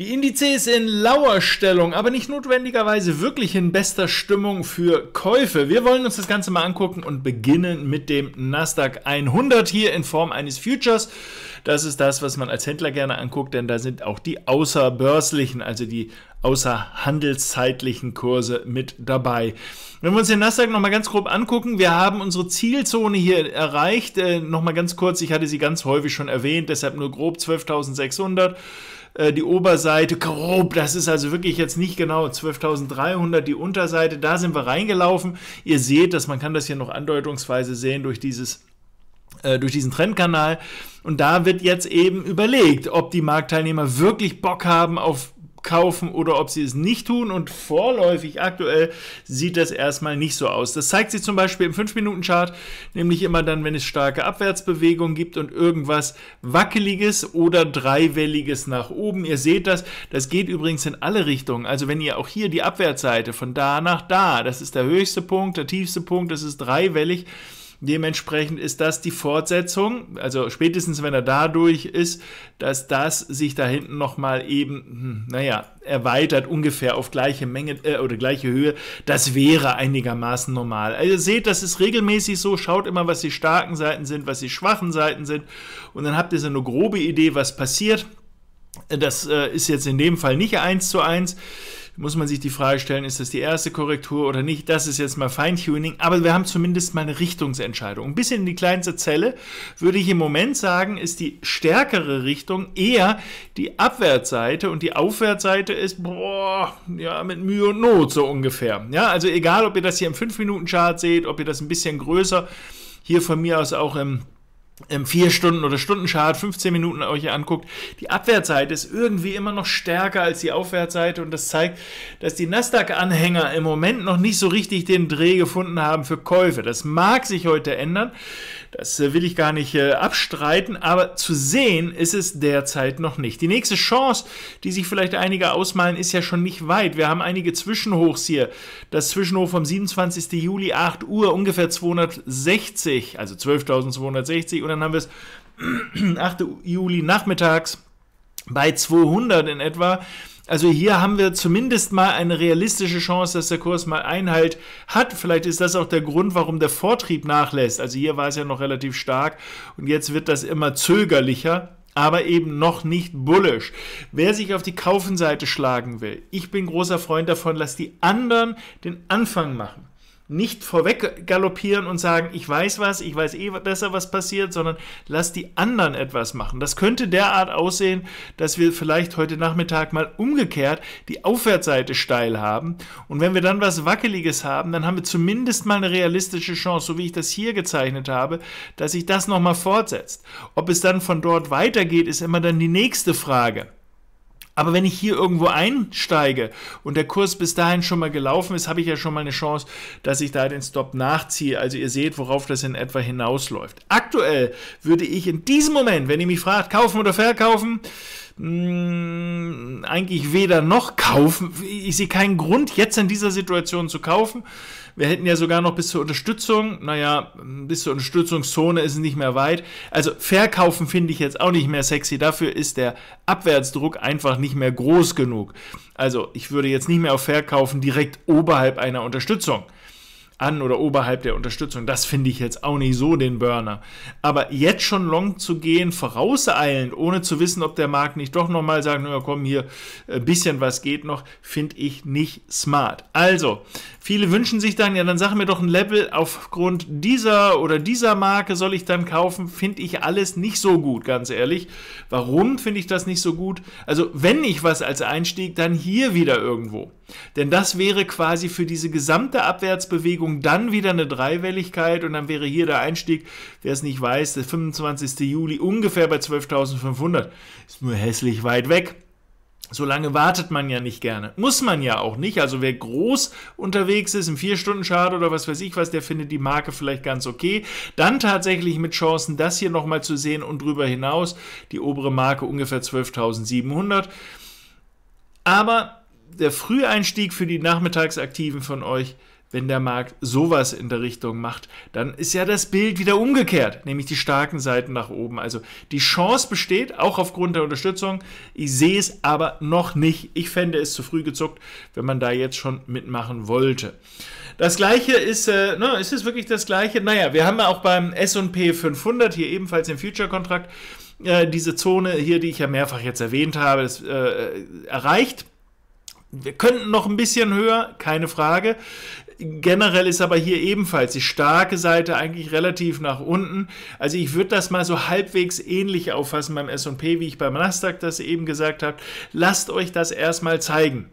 Die Indizes in Lauerstellung, aber nicht notwendigerweise wirklich in bester Stimmung für Käufe. Wir wollen uns das Ganze mal angucken und beginnen mit dem Nasdaq 100 hier in Form eines Futures. Das ist das, was man als Händler gerne anguckt, denn da sind auch die außerbörslichen, also die außerhandelszeitlichen Kurse mit dabei. Wenn wir uns den Nasdaq nochmal ganz grob angucken, wir haben unsere Zielzone hier erreicht. Äh, nochmal ganz kurz, ich hatte sie ganz häufig schon erwähnt, deshalb nur grob 12.600. Äh, die Oberseite, grob, das ist also wirklich jetzt nicht genau 12.300, die Unterseite, da sind wir reingelaufen. Ihr seht das, man kann das hier noch andeutungsweise sehen durch dieses äh, durch diesen Trendkanal. Und da wird jetzt eben überlegt, ob die Marktteilnehmer wirklich Bock haben auf kaufen oder ob sie es nicht tun. Und vorläufig aktuell sieht das erstmal nicht so aus. Das zeigt sich zum Beispiel im 5-Minuten-Chart, nämlich immer dann, wenn es starke Abwärtsbewegungen gibt und irgendwas Wackeliges oder Dreiwelliges nach oben. Ihr seht das, das geht übrigens in alle Richtungen. Also wenn ihr auch hier die Abwärtsseite von da nach da, das ist der höchste Punkt, der tiefste Punkt, das ist dreiwellig. Dementsprechend ist das die Fortsetzung. Also spätestens, wenn er dadurch ist, dass das sich da hinten nochmal eben, hm, naja, erweitert ungefähr auf gleiche Menge äh, oder gleiche Höhe. Das wäre einigermaßen normal. Also ihr seht, das ist regelmäßig so. Schaut immer, was die starken Seiten sind, was die schwachen Seiten sind. Und dann habt ihr so eine grobe Idee, was passiert. Das äh, ist jetzt in dem Fall nicht eins zu eins muss man sich die Frage stellen, ist das die erste Korrektur oder nicht? Das ist jetzt mal Feintuning, aber wir haben zumindest mal eine Richtungsentscheidung. Ein bisschen in die kleinste Zelle würde ich im Moment sagen, ist die stärkere Richtung eher die Abwärtsseite und die Aufwärtsseite ist, boah, ja, mit Mühe und Not so ungefähr. Ja, also egal, ob ihr das hier im 5-Minuten-Chart seht, ob ihr das ein bisschen größer, hier von mir aus auch im ähm, vier Stunden oder Stundenchart 15 Minuten euch anguckt, die Abwärtsseite ist irgendwie immer noch stärker als die Aufwärtsseite und das zeigt, dass die Nasdaq-Anhänger im Moment noch nicht so richtig den Dreh gefunden haben für Käufe. Das mag sich heute ändern, das äh, will ich gar nicht äh, abstreiten, aber zu sehen ist es derzeit noch nicht. Die nächste Chance, die sich vielleicht einige ausmalen, ist ja schon nicht weit. Wir haben einige Zwischenhochs hier. Das Zwischenhoch vom 27. Juli 8 Uhr ungefähr 260, also 12.260 und dann haben wir es 8. Juli nachmittags bei 200 in etwa. Also hier haben wir zumindest mal eine realistische Chance, dass der Kurs mal Einhalt hat. Vielleicht ist das auch der Grund, warum der Vortrieb nachlässt. Also hier war es ja noch relativ stark und jetzt wird das immer zögerlicher aber eben noch nicht bullisch. Wer sich auf die Kaufenseite schlagen will, ich bin großer Freund davon, lass die anderen den Anfang machen nicht vorweg galoppieren und sagen, ich weiß was, ich weiß eh besser, was passiert, sondern lass die anderen etwas machen. Das könnte derart aussehen, dass wir vielleicht heute Nachmittag mal umgekehrt die Aufwärtsseite steil haben. Und wenn wir dann was Wackeliges haben, dann haben wir zumindest mal eine realistische Chance, so wie ich das hier gezeichnet habe, dass sich das nochmal fortsetzt. Ob es dann von dort weitergeht, ist immer dann die nächste Frage. Aber wenn ich hier irgendwo einsteige und der Kurs bis dahin schon mal gelaufen ist, habe ich ja schon mal eine Chance, dass ich da den Stop nachziehe. Also ihr seht, worauf das in etwa hinausläuft. Aktuell würde ich in diesem Moment, wenn ihr mich fragt, kaufen oder verkaufen, mh, hm, eigentlich weder noch kaufen. Ich sehe keinen Grund, jetzt in dieser Situation zu kaufen. Wir hätten ja sogar noch bis zur Unterstützung. Naja, bis zur Unterstützungszone ist es nicht mehr weit. Also verkaufen finde ich jetzt auch nicht mehr sexy. Dafür ist der Abwärtsdruck einfach nicht mehr groß genug. Also ich würde jetzt nicht mehr auf verkaufen direkt oberhalb einer Unterstützung an oder oberhalb der Unterstützung. Das finde ich jetzt auch nicht so den Burner. Aber jetzt schon long zu gehen, vorauseilend, ohne zu wissen, ob der Markt nicht doch nochmal sagt, na komm hier, ein äh, bisschen was geht noch, finde ich nicht smart. Also, viele wünschen sich dann, ja, dann sag mir doch ein Level aufgrund dieser oder dieser Marke soll ich dann kaufen, finde ich alles nicht so gut, ganz ehrlich. Warum finde ich das nicht so gut? Also, wenn ich was als Einstieg, dann hier wieder irgendwo. Denn das wäre quasi für diese gesamte Abwärtsbewegung dann wieder eine Dreiwelligkeit und dann wäre hier der Einstieg, wer es nicht weiß, der 25. Juli ungefähr bei 12.500. Ist nur hässlich weit weg. So lange wartet man ja nicht gerne. Muss man ja auch nicht. Also wer groß unterwegs ist, im vier stunden chart oder was weiß ich was, der findet die Marke vielleicht ganz okay. Dann tatsächlich mit Chancen, das hier nochmal zu sehen und drüber hinaus die obere Marke ungefähr 12.700. Aber der Früheinstieg für die Nachmittagsaktiven von euch, wenn der Markt sowas in der Richtung macht, dann ist ja das Bild wieder umgekehrt, nämlich die starken Seiten nach oben. Also die Chance besteht, auch aufgrund der Unterstützung. Ich sehe es aber noch nicht. Ich fände es zu früh gezuckt, wenn man da jetzt schon mitmachen wollte. Das gleiche ist, äh, ne, ist es wirklich das gleiche? Naja, wir haben ja auch beim SP 500 hier ebenfalls im Future-Kontrakt. Äh, diese Zone hier, die ich ja mehrfach jetzt erwähnt habe, das, äh, erreicht. Wir könnten noch ein bisschen höher, keine Frage. Generell ist aber hier ebenfalls die starke Seite eigentlich relativ nach unten. Also ich würde das mal so halbwegs ähnlich auffassen beim S&P, wie ich beim Nasdaq das eben gesagt habe. Lasst euch das erstmal zeigen.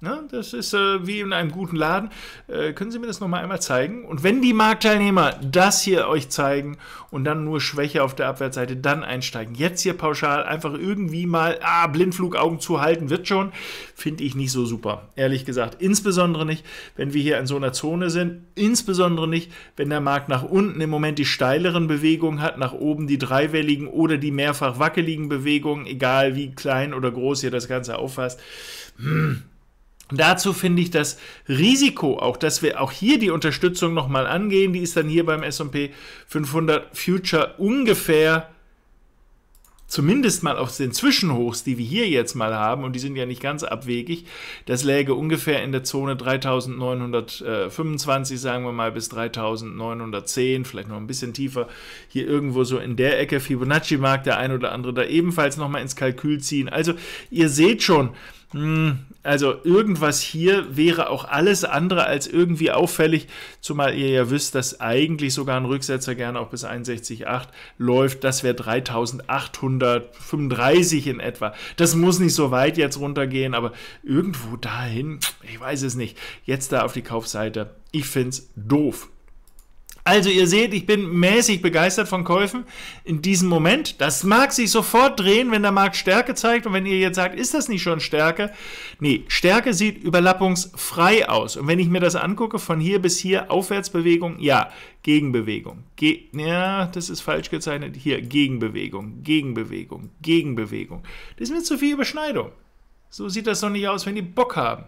Na, ne? das ist äh, wie in einem guten Laden. Äh, können Sie mir das nochmal einmal zeigen? Und wenn die Marktteilnehmer das hier euch zeigen und dann nur Schwäche auf der Abwärtsseite, dann einsteigen. Jetzt hier pauschal einfach irgendwie mal, ah, Blindflug, Augen zu halten, wird schon, finde ich nicht so super. Ehrlich gesagt, insbesondere nicht, wenn wir hier in so einer Zone sind, insbesondere nicht, wenn der Markt nach unten im Moment die steileren Bewegungen hat, nach oben die dreiwelligen oder die mehrfach wackeligen Bewegungen, egal wie klein oder groß ihr das Ganze auffasst. Hm Dazu finde ich das Risiko auch, dass wir auch hier die Unterstützung nochmal angehen. Die ist dann hier beim S&P 500 Future ungefähr zumindest mal auf den Zwischenhochs, die wir hier jetzt mal haben, und die sind ja nicht ganz abwegig, das läge ungefähr in der Zone 3925, sagen wir mal, bis 3910, vielleicht noch ein bisschen tiefer, hier irgendwo so in der Ecke. Fibonacci mag der ein oder andere da ebenfalls nochmal ins Kalkül ziehen. Also ihr seht schon, hm, also irgendwas hier wäre auch alles andere als irgendwie auffällig, zumal ihr ja wisst, dass eigentlich sogar ein Rücksetzer gerne auch bis 61,8 läuft. Das wäre 3835 in etwa. Das muss nicht so weit jetzt runtergehen, aber irgendwo dahin, ich weiß es nicht. Jetzt da auf die Kaufseite, ich finde es doof. Also ihr seht, ich bin mäßig begeistert von Käufen in diesem Moment. Das mag sich sofort drehen, wenn der Markt Stärke zeigt und wenn ihr jetzt sagt, ist das nicht schon Stärke? Nee, Stärke sieht überlappungsfrei aus. Und wenn ich mir das angucke, von hier bis hier Aufwärtsbewegung, ja, Gegenbewegung. Ge ja, das ist falsch gezeichnet. Hier, Gegenbewegung, Gegenbewegung, Gegenbewegung. Das ist mir zu viel Überschneidung. So sieht das doch nicht aus, wenn die Bock haben.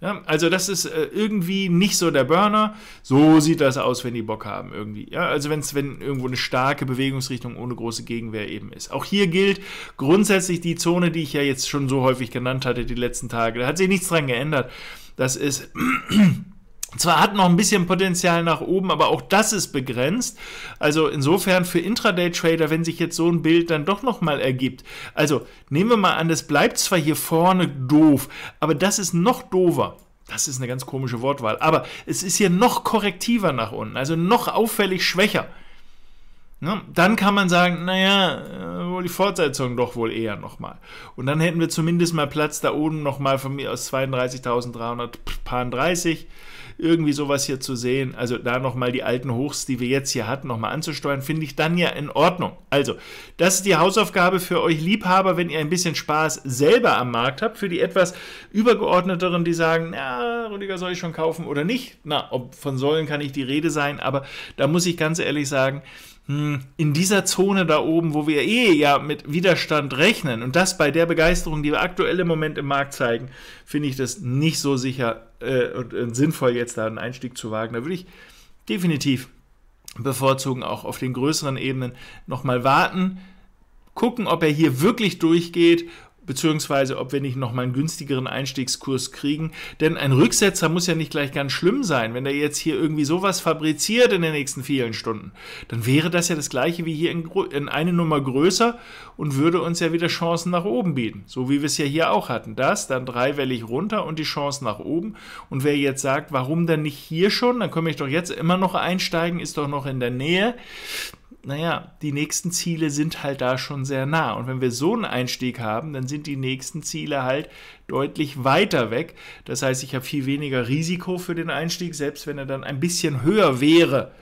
Ja, also das ist äh, irgendwie nicht so der Burner. So sieht das aus, wenn die Bock haben irgendwie. Ja, also wenn's, wenn irgendwo eine starke Bewegungsrichtung ohne große Gegenwehr eben ist. Auch hier gilt grundsätzlich die Zone, die ich ja jetzt schon so häufig genannt hatte die letzten Tage. Da hat sich nichts dran geändert. Das ist zwar hat noch ein bisschen Potenzial nach oben, aber auch das ist begrenzt. Also insofern für Intraday-Trader, wenn sich jetzt so ein Bild dann doch nochmal ergibt. Also nehmen wir mal an, das bleibt zwar hier vorne doof, aber das ist noch dover. Das ist eine ganz komische Wortwahl. Aber es ist hier noch korrektiver nach unten, also noch auffällig schwächer. Ne? Dann kann man sagen, naja, äh, wohl die Fortsetzung doch wohl eher nochmal. Und dann hätten wir zumindest mal Platz da oben nochmal von mir aus 32.330 irgendwie sowas hier zu sehen, also da nochmal die alten Hochs, die wir jetzt hier hatten, nochmal anzusteuern, finde ich dann ja in Ordnung. Also, das ist die Hausaufgabe für euch Liebhaber, wenn ihr ein bisschen Spaß selber am Markt habt, für die etwas übergeordneteren, die sagen, na, Rüdiger, soll ich schon kaufen oder nicht? Na, ob von sollen kann ich die Rede sein, aber da muss ich ganz ehrlich sagen, hm, in dieser Zone da oben, wo wir eh ja mit Widerstand rechnen und das bei der Begeisterung, die wir aktuell im Moment im Markt zeigen, finde ich das nicht so sicher äh, und, und äh, sinnvoll, jetzt da einen Einstieg zu wagen. Da würde ich definitiv bevorzugen, auch auf den größeren Ebenen nochmal warten, gucken, ob er hier wirklich durchgeht beziehungsweise ob wir nicht nochmal einen günstigeren Einstiegskurs kriegen. Denn ein Rücksetzer muss ja nicht gleich ganz schlimm sein. Wenn der jetzt hier irgendwie sowas fabriziert in den nächsten vielen Stunden, dann wäre das ja das gleiche wie hier in, in eine Nummer größer und würde uns ja wieder Chancen nach oben bieten. So wie wir es ja hier auch hatten. Das, dann dreiwellig runter und die Chancen nach oben. Und wer jetzt sagt, warum dann nicht hier schon, dann komme ich doch jetzt immer noch einsteigen, ist doch noch in der Nähe naja, die nächsten Ziele sind halt da schon sehr nah. Und wenn wir so einen Einstieg haben, dann sind die nächsten Ziele halt deutlich weiter weg. Das heißt, ich habe viel weniger Risiko für den Einstieg, selbst wenn er dann ein bisschen höher wäre,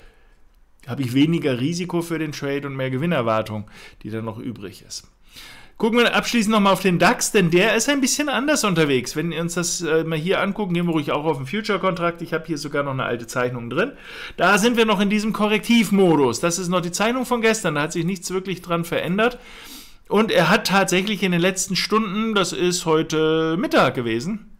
habe ich weniger Risiko für den Trade und mehr Gewinnerwartung, die dann noch übrig ist. Gucken wir abschließend nochmal auf den DAX, denn der ist ein bisschen anders unterwegs. Wenn wir uns das äh, mal hier angucken, gehen wir ruhig auch auf den Future-Kontrakt. Ich habe hier sogar noch eine alte Zeichnung drin. Da sind wir noch in diesem Korrektivmodus. Das ist noch die Zeichnung von gestern. Da hat sich nichts wirklich dran verändert. Und er hat tatsächlich in den letzten Stunden, das ist heute Mittag gewesen,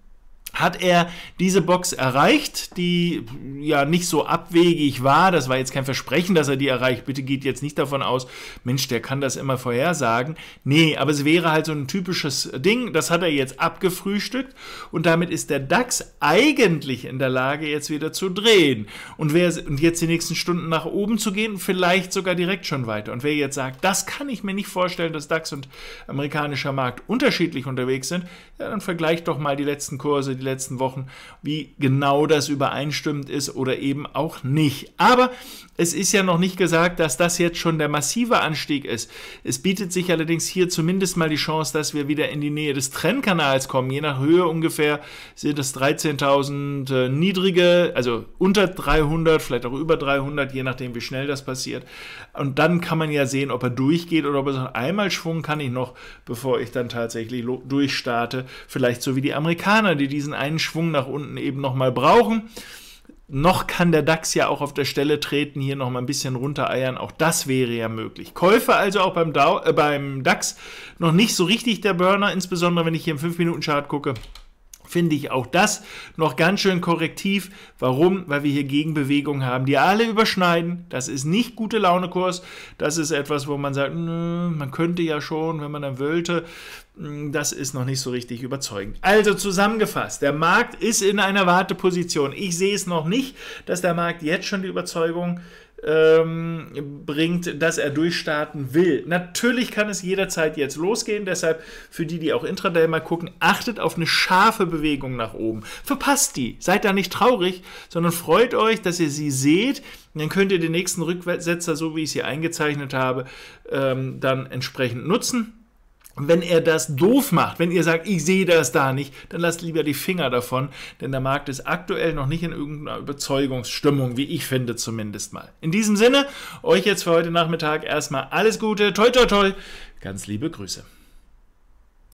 hat er diese Box erreicht, die ja nicht so abwegig war. Das war jetzt kein Versprechen, dass er die erreicht. Bitte geht jetzt nicht davon aus, Mensch, der kann das immer vorhersagen. Nee, aber es wäre halt so ein typisches Ding. Das hat er jetzt abgefrühstückt und damit ist der DAX eigentlich in der Lage, jetzt wieder zu drehen. Und, wer, und jetzt die nächsten Stunden nach oben zu gehen, vielleicht sogar direkt schon weiter. Und wer jetzt sagt, das kann ich mir nicht vorstellen, dass DAX und amerikanischer Markt unterschiedlich unterwegs sind, ja, dann vergleicht doch mal die letzten Kurse, die letzten Wochen, wie genau das übereinstimmend ist oder eben auch nicht. Aber es ist ja noch nicht gesagt, dass das jetzt schon der massive Anstieg ist. Es bietet sich allerdings hier zumindest mal die Chance, dass wir wieder in die Nähe des Trendkanals kommen. Je nach Höhe ungefähr sind es 13.000 äh, niedrige, also unter 300, vielleicht auch über 300, je nachdem wie schnell das passiert. Und dann kann man ja sehen, ob er durchgeht oder ob er sagt, einmal Schwung kann ich noch, bevor ich dann tatsächlich durchstarte. Vielleicht so wie die Amerikaner, die diesen einen Schwung nach unten eben nochmal brauchen. Noch kann der DAX ja auch auf der Stelle treten, hier nochmal ein bisschen runtereiern. Auch das wäre ja möglich. Käufe also auch beim, Dow, äh, beim DAX noch nicht so richtig der Burner, insbesondere wenn ich hier im 5-Minuten-Chart gucke finde ich auch das noch ganz schön korrektiv. Warum? Weil wir hier Gegenbewegungen haben, die alle überschneiden. Das ist nicht gute Launekurs. Das ist etwas, wo man sagt, nö, man könnte ja schon, wenn man dann wollte. Hm, das ist noch nicht so richtig überzeugend. Also zusammengefasst, der Markt ist in einer Warteposition. Ich sehe es noch nicht, dass der Markt jetzt schon die Überzeugung ähm, bringt, dass er durchstarten will. Natürlich kann es jederzeit jetzt losgehen, deshalb für die, die auch Intraday mal gucken, achtet auf eine scharfe Bewegung nach oben. Verpasst die, seid da nicht traurig, sondern freut euch, dass ihr sie seht. Dann könnt ihr den nächsten Rücksetzer, so wie ich sie eingezeichnet habe, ähm, dann entsprechend nutzen und wenn er das doof macht, wenn ihr sagt, ich sehe das da nicht, dann lasst lieber die Finger davon, denn der Markt ist aktuell noch nicht in irgendeiner Überzeugungsstimmung, wie ich finde zumindest mal. In diesem Sinne, euch jetzt für heute Nachmittag erstmal alles Gute, toi toi toi, ganz liebe Grüße.